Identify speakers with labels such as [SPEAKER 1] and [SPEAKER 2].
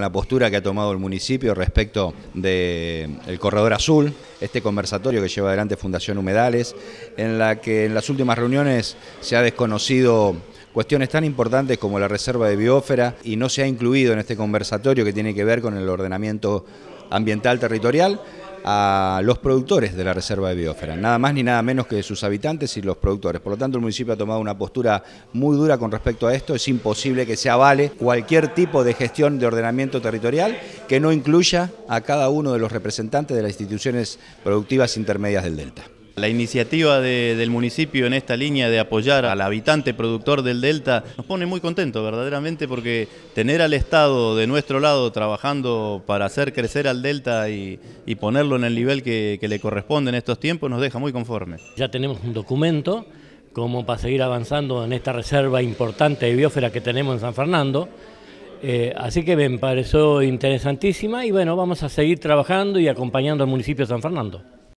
[SPEAKER 1] la postura que ha tomado el municipio respecto del corredor azul, este conversatorio que lleva adelante Fundación Humedales, en la que en las últimas reuniones se ha desconocido cuestiones tan importantes como la reserva de biósfera y no se ha incluido en este conversatorio que tiene que ver con el ordenamiento ambiental territorial a los productores de la reserva de biosfera, nada más ni nada menos que sus habitantes y los productores. Por lo tanto, el municipio ha tomado una postura muy dura con respecto a esto. Es imposible que se avale cualquier tipo de gestión de ordenamiento territorial que no incluya a cada uno de los representantes de las instituciones productivas intermedias del Delta.
[SPEAKER 2] La iniciativa del municipio en esta línea de apoyar al habitante productor del Delta nos pone muy contentos verdaderamente porque tener al Estado de nuestro lado trabajando para hacer crecer al Delta y, ponerlo en el nivel que, le corresponde en estos tiempos nos deja muy conformes.
[SPEAKER 3] Ya tenemos un documento
[SPEAKER 2] como para seguir avanzando
[SPEAKER 3] en esta reserva importante de biósfera que tenemos en San Fernando. Eh, así que me pareció interesantísima y bueno, vamos a seguir trabajando y acompañando al municipio de San Fernando.